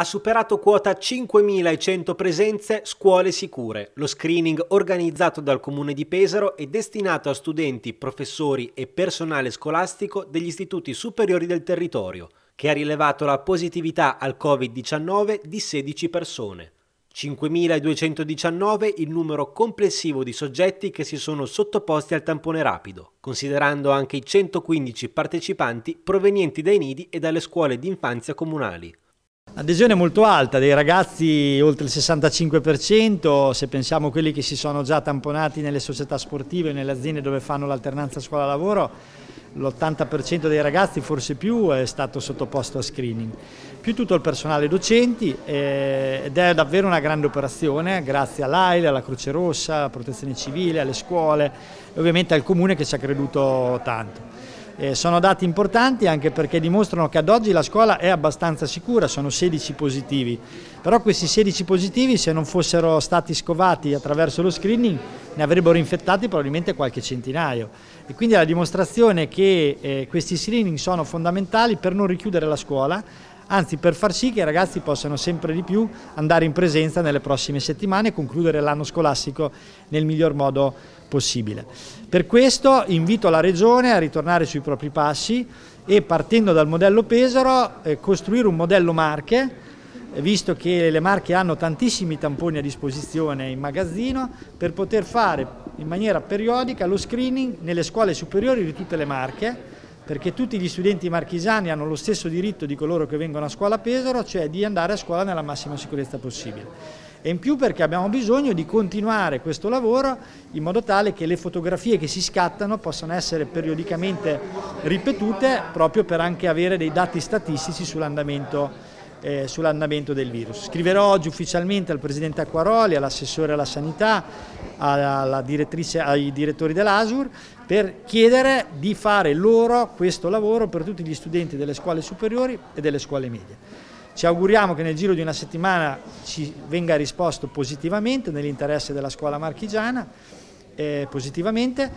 ha superato quota 5.100 presenze scuole sicure. Lo screening organizzato dal Comune di Pesaro è destinato a studenti, professori e personale scolastico degli istituti superiori del territorio, che ha rilevato la positività al Covid-19 di 16 persone. 5.219 il numero complessivo di soggetti che si sono sottoposti al tampone rapido, considerando anche i 115 partecipanti provenienti dai nidi e dalle scuole di infanzia comunali. Adesione molto alta, dei ragazzi oltre il 65%, se pensiamo a quelli che si sono già tamponati nelle società sportive, nelle aziende dove fanno l'alternanza scuola-lavoro, l'80% dei ragazzi, forse più, è stato sottoposto a screening. Più tutto il personale docenti eh, ed è davvero una grande operazione grazie all'AIL, alla Croce Rossa, alla Protezione Civile, alle scuole e ovviamente al Comune che ci ha creduto tanto. Eh, sono dati importanti anche perché dimostrano che ad oggi la scuola è abbastanza sicura, sono 16 positivi, però questi 16 positivi se non fossero stati scovati attraverso lo screening ne avrebbero infettati probabilmente qualche centinaio e quindi è la dimostrazione che eh, questi screening sono fondamentali per non richiudere la scuola anzi per far sì che i ragazzi possano sempre di più andare in presenza nelle prossime settimane e concludere l'anno scolastico nel miglior modo possibile. Per questo invito la Regione a ritornare sui propri passi e partendo dal modello Pesaro eh, costruire un modello Marche eh, visto che le marche hanno tantissimi tamponi a disposizione in magazzino, per poter fare in maniera periodica lo screening nelle scuole superiori di tutte le marche perché tutti gli studenti marchisani hanno lo stesso diritto di coloro che vengono a scuola a Pesaro, cioè di andare a scuola nella massima sicurezza possibile e in più perché abbiamo bisogno di continuare questo lavoro in modo tale che le fotografie che si scattano possano essere periodicamente ripetute proprio per anche avere dei dati statistici sull'andamento eh, sull del virus. Scriverò oggi ufficialmente al Presidente Acquaroli, all'assessore alla sanità ai direttori dell'ASUR per chiedere di fare loro questo lavoro per tutti gli studenti delle scuole superiori e delle scuole medie. Ci auguriamo che nel giro di una settimana ci venga risposto positivamente nell'interesse della scuola marchigiana, eh, positivamente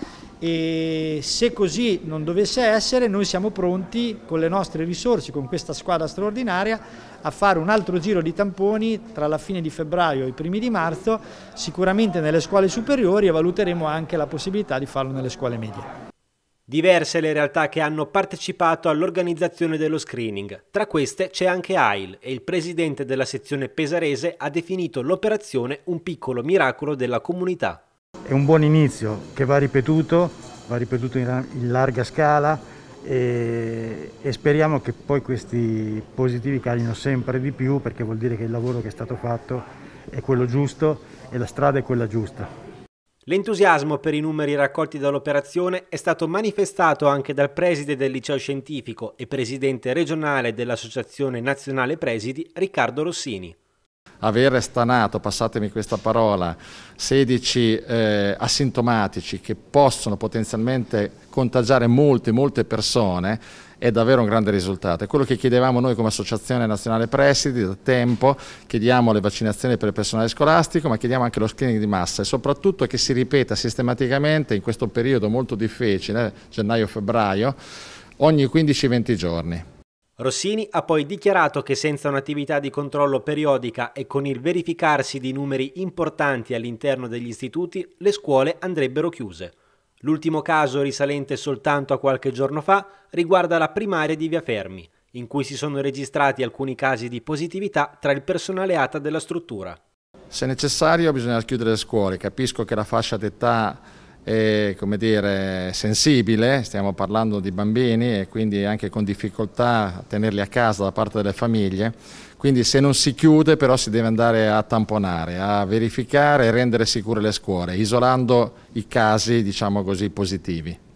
e se così non dovesse essere noi siamo pronti con le nostre risorse, con questa squadra straordinaria a fare un altro giro di tamponi tra la fine di febbraio e i primi di marzo, sicuramente nelle scuole superiori e valuteremo anche la possibilità di farlo nelle scuole medie. Diverse le realtà che hanno partecipato all'organizzazione dello screening. Tra queste c'è anche AIL e il presidente della sezione pesarese ha definito l'operazione un piccolo miracolo della comunità è un buon inizio che va ripetuto, va ripetuto in, in larga scala e, e, speriamo che poi questi positivi calino sempre di più perché vuol dire che il lavoro che è stato fatto è quello giusto e la strada è quella giusta. L'entusiasmo per i numeri raccolti dall'operazione è stato manifestato anche dal preside del liceo scientifico e presidente regionale dell'Associazione Nazionale Presidi Riccardo Rossini. Avere stanato, passatemi questa parola, 16 eh, asintomatici che possono potenzialmente contagiare molte, molte persone è davvero un grande risultato. È quello che chiedevamo noi come Associazione Nazionale Presidi da tempo, chiediamo le vaccinazioni per il personale scolastico, ma chiediamo anche lo screening di massa e soprattutto che si ripeta sistematicamente in questo periodo molto difficile, gennaio-febbraio, ogni 15-20 giorni. Rossini ha poi dichiarato che senza un'attività di controllo periodica e con il verificarsi di numeri importanti all'interno degli istituti, le scuole andrebbero chiuse. L'ultimo caso, risalente soltanto a qualche giorno fa, riguarda la primaria di Via Fermi, in cui si sono registrati alcuni casi di positività tra il personale ATA della struttura. Se necessario bisogna chiudere le scuole, capisco che la fascia d'età e, come dire, sensibile, stiamo parlando di bambini e quindi anche con difficoltà a tenerli a casa da parte delle famiglie. Quindi se non si chiude però si deve andare a tamponare, a verificare e rendere sicure le scuole, isolando i casi diciamo così, positivi.